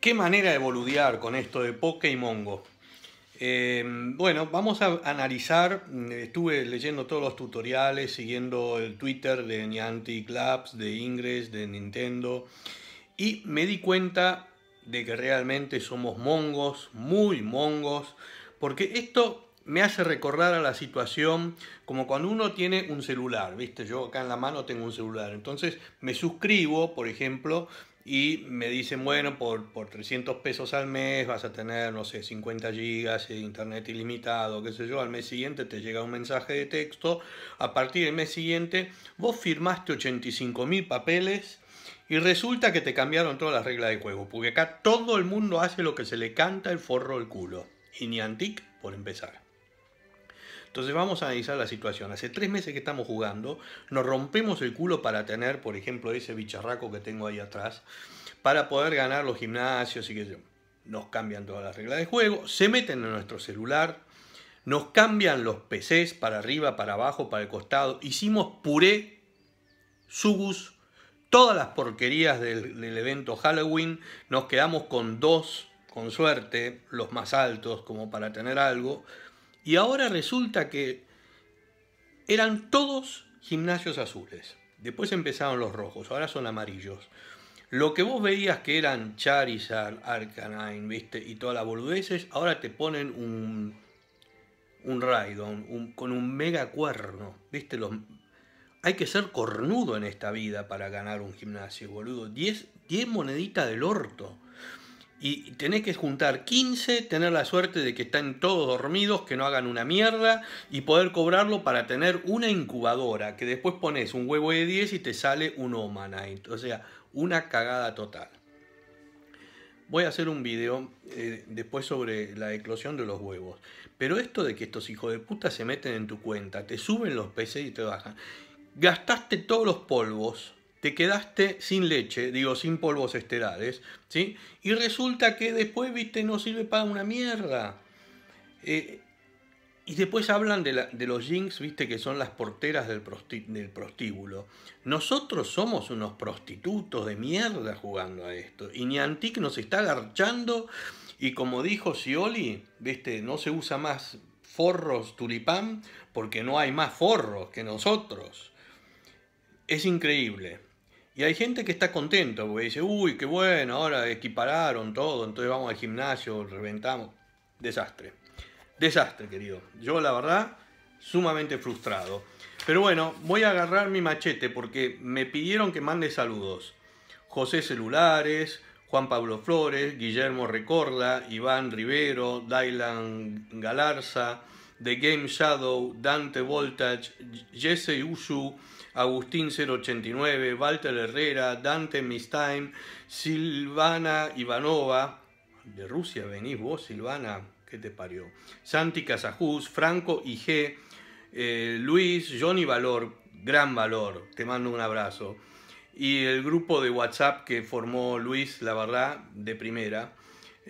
Qué manera de boludear con esto de Poke y Mongo. Eh, bueno, vamos a analizar, mm, estuve leyendo todos los tutoriales, siguiendo el Twitter de Niantic Labs, de Ingress, de Nintendo, y me di cuenta de que realmente somos mongos, muy mongos, porque esto me hace recordar a la situación como cuando uno tiene un celular, ¿viste? Yo acá en la mano tengo un celular, entonces me suscribo, por ejemplo, y me dicen, bueno, por, por 300 pesos al mes vas a tener, no sé, 50 gigas de internet ilimitado, qué sé yo, al mes siguiente te llega un mensaje de texto, a partir del mes siguiente vos firmaste 85 mil papeles y resulta que te cambiaron todas las reglas de juego, porque acá todo el mundo hace lo que se le canta el forro el culo, y ni antic por empezar. Entonces vamos a analizar la situación. Hace tres meses que estamos jugando, nos rompemos el culo para tener, por ejemplo, ese bicharraco que tengo ahí atrás, para poder ganar los gimnasios y que yo. Nos cambian todas las reglas de juego, se meten en nuestro celular, nos cambian los PCs para arriba, para abajo, para el costado. Hicimos puré, subus, todas las porquerías del, evento Halloween. Nos quedamos con dos, con suerte, los más altos, como para tener algo. Y ahora resulta que eran todos gimnasios azules. Después empezaron los rojos, ahora son amarillos. Lo que vos veías que eran Charizard, Arcanine, ¿viste? Y todas las boludeces, ahora te ponen un, un Raidon con un mega cuerno, ¿viste? hay que ser cornudo en esta vida para ganar un gimnasio, boludo. 10 moneditas del orto y tenés que juntar 15, tener la suerte de que estén todos dormidos, que no hagan una mierda y poder cobrarlo para tener una incubadora, que después pones un huevo de 10 y te sale un Omanite, o sea, una cagada total. Voy a hacer un video eh, después sobre la eclosión de los huevos. Pero esto de que estos hijos de puta se meten en tu cuenta, te suben los peces y te bajan. Gastaste todos los polvos te quedaste sin leche, digo, sin polvos esterales, ¿sí? Y resulta que después, viste, no sirve para una mierda. Eh, y después hablan de, los jinx, viste, que son las porteras del, prostíbulo. Nosotros somos unos prostitutos de mierda jugando a esto. Y Niantic nos está garchando y como dijo sioli viste, no se usa más forros tulipán porque no hay más forros que nosotros. Es increíble. Y hay gente que está contento porque dice, uy, qué bueno, ahora equipararon todo, entonces vamos al gimnasio, reventamos. Desastre. Desastre, querido. Yo, la verdad, sumamente frustrado. Pero bueno, voy a agarrar mi machete porque me pidieron que mande saludos. José Celulares, Juan Pablo Flores, Guillermo Recorda, Iván Rivero, Dylan Galarza, The Game Shadow, Dante Voltage, Jesse Usu, Agustín 089, Walter Herrera, Dante Mistain, Silvana Ivanova, de Rusia venís vos, Silvana, ¿qué te parió? Santi Casajus, Franco IG, eh, Luis, Johnny Valor, gran valor, te mando un abrazo. Y el grupo de WhatsApp que formó Luis, la de primera.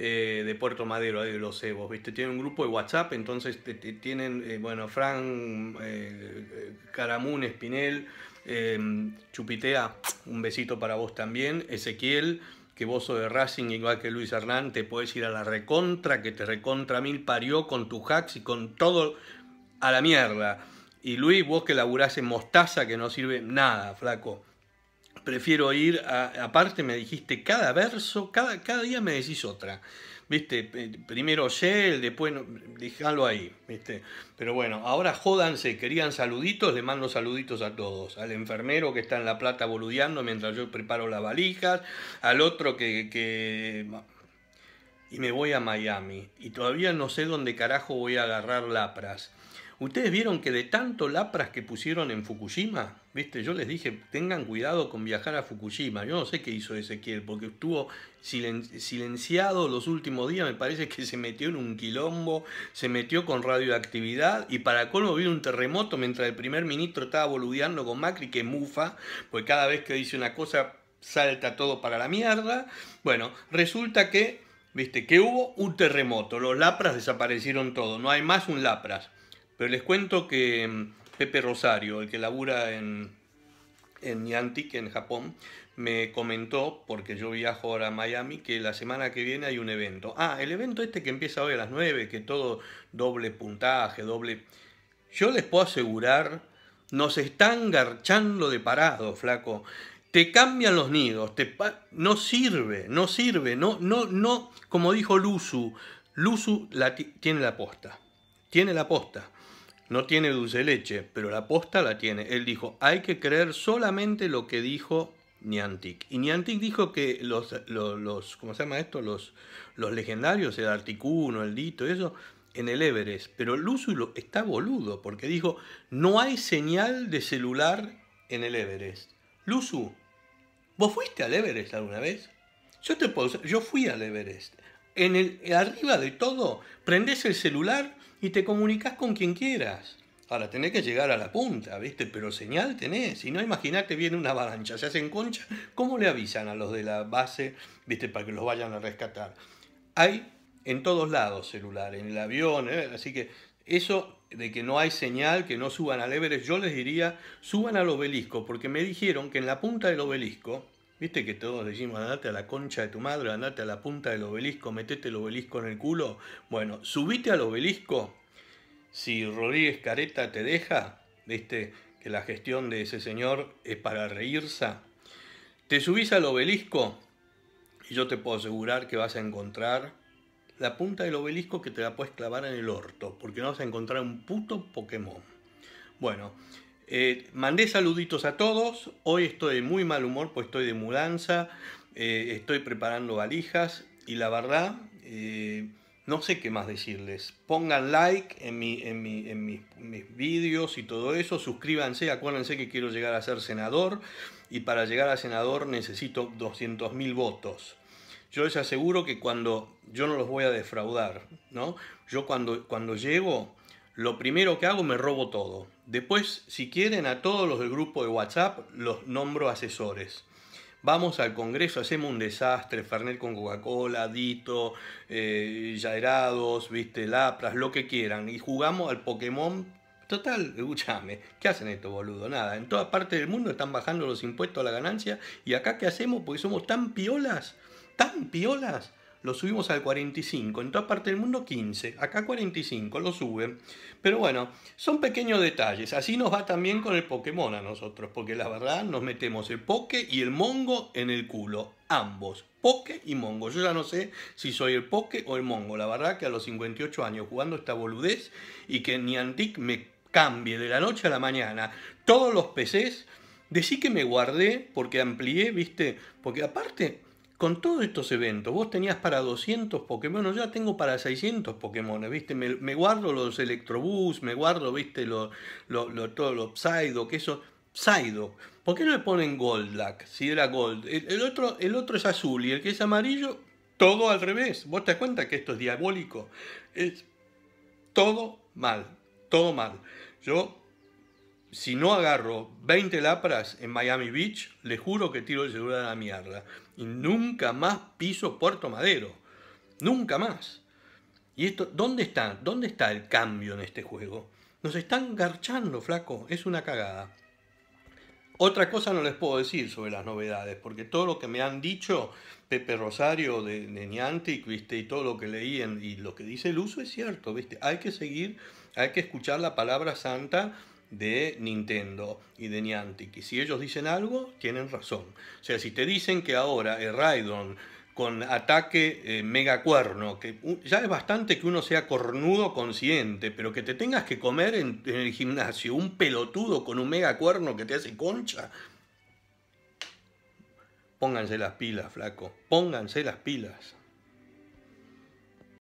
Eh, de Puerto Madero, de los cebos, ¿viste? Tienen un grupo de WhatsApp, entonces te, tienen, eh, bueno, Fran, eh, Caramún, Espinel, eh, Chupitea, un besito para vos también, Ezequiel, que vos sos de Racing igual que Luis Hernán, te podés ir a la recontra, que te recontra mil parió con tus hacks y con todo a la mierda. Y Luis, vos que laburás en mostaza, que no sirve nada, flaco prefiero ir, a, aparte me dijiste cada verso, cada, cada día me decís otra. ¿Viste? Eh, primero Shell, después déjalo ahí, ¿viste? Pero bueno, ahora jódanse, querían saluditos, les mando saluditos a todos. Al enfermero que está en La Plata boludeando mientras yo preparo las valijas, al otro que, que... Y me voy a Miami. Y todavía no sé dónde carajo voy a agarrar lapras. Ustedes vieron que de tanto lapras que pusieron en Fukushima, viste, yo les dije, tengan cuidado con viajar a Fukushima. Yo no sé qué hizo Ezequiel, porque estuvo silenciado los últimos días, me parece que se metió en un quilombo, se metió con radioactividad y para colmo vino un terremoto mientras el primer ministro estaba boludeando con Macri que mufa, porque cada vez que dice una cosa salta todo para la mierda. Bueno, resulta que, viste, que hubo un terremoto, los lapras desaparecieron todos, no hay más un lapras. Pero les cuento que mm, Pepe Rosario, el que labura en, en Niantic, en Japón, me comentó, porque yo viajo ahora a Miami, que la semana que viene hay un evento. Ah, el evento este que empieza hoy a las 9, que todo doble puntaje, doble... Yo les puedo asegurar, nos están garchando de parado, flaco. Te cambian los nidos, te no sirve, no sirve, no, no, no, como dijo Luzu, Luzu tiene la posta, tiene la posta no tiene dulce leche, pero la posta la tiene. Él dijo, hay que creer solamente lo que dijo Niantic. Y Niantic dijo que los, los, los se llama esto? Los, los legendarios, el Articuno, el Dito, eso, en el Everest. Pero Luzu está boludo, porque dijo, no hay señal de celular en el Everest. Luzu, ¿vos fuiste al Everest alguna vez? Yo, te puedo, yo fui al Everest arriba de todo, prendes el celular y te comunicas con quien quieras. para tener que llegar a la punta, ¿viste? Pero señal tenés. Si no, imaginate, viene una avalancha, se hacen concha. ¿Cómo le avisan a los de la base, ¿viste? Para que los vayan a rescatar. Hay en todos lados celular, en el avión, ¿eh? así que eso de que no hay señal, que no suban al Everest, yo les diría, suban al obelisco, porque me dijeron que en la punta del obelisco ¿Viste que todos decimos, andate a la concha de tu madre, andate a la punta del obelisco, metete el obelisco en el culo? Bueno, subite al obelisco. Si Rodríguez Careta te deja, ¿viste? Que la gestión de ese señor es para reírse. Te subís al obelisco y yo te puedo asegurar que vas a encontrar la punta del obelisco que te la puedes clavar en el orto, porque no vas a encontrar un puto Pokémon. Bueno, eh, mandé saluditos a todos. Hoy estoy de muy mal humor, pues estoy de mudanza, eh, estoy preparando valijas y la verdad, eh, no sé qué más decirles. Pongan like en, mi, en, mis, vídeos y todo eso. Suscríbanse, acuérdense que quiero llegar a ser senador y para llegar a senador necesito 200.000 votos. Yo les aseguro que cuando yo no los voy a defraudar, ¿no? Yo cuando, cuando llego lo primero que hago me robo todo. Después, si quieren, a todos los del grupo de WhatsApp los nombro asesores. Vamos al Congreso, hacemos un desastre, Fernet con Coca-Cola, Dito, eh, viste, Lapras, lo que quieran. Y jugamos al Pokémon Total, escuchame. ¿qué hacen estos boludo Nada, en toda parte del mundo están bajando los impuestos a la ganancia y acá ¿qué hacemos? Porque somos tan piolas, tan piolas, lo subimos al 45, en toda parte del mundo 15, acá 45, lo sube Pero bueno, son pequeños detalles, así nos va también con el Pokémon a nosotros, porque la verdad nos metemos el poke y el Mongo en el culo, ambos, Poké y Mongo. Yo ya no sé si soy el poke o el Mongo, la verdad que a los 58 años jugando esta boludez y que Niantic me cambie de la noche a la mañana todos los PCs, decí que me guardé porque amplié, viste, porque aparte con todos estos eventos, vos tenías para 200 Pokémon, yo ya tengo para 600 Pokémon, ¿viste? Me, guardo los Electrobus, me guardo, ¿viste? Los, lo, lo, Psyduck, eso. Psyduck. ¿Por qué no le ponen Goldlack? Si era Gold. otro, el otro es azul y el que es amarillo, todo al revés. ¿Vos te das cuenta que esto es diabólico? Es todo mal, todo mal. Yo si no agarro 20 lapras en Miami Beach, le juro que tiro el celular a la mierda. Y nunca más piso Puerto Madero. Nunca más. ¿Y esto dónde está? ¿Dónde está el cambio en este juego? Nos están garchando, flaco. Es una cagada. Otra cosa no les puedo decir sobre las novedades, porque todo lo que me han dicho Pepe Rosario de, de Niantic, y todo lo que leí y lo que dice el uso es cierto, ¿viste? Hay que seguir, hay que escuchar la palabra santa de Nintendo y de Niantic. Y si ellos dicen algo, tienen razón. O sea, si te dicen que ahora el Raidon con ataque eh, mega cuerno, que ya es bastante que uno sea cornudo consciente, pero que te tengas que comer en, en el gimnasio un pelotudo con un mega cuerno que te hace concha. Pónganse las pilas, flaco. Pónganse las pilas.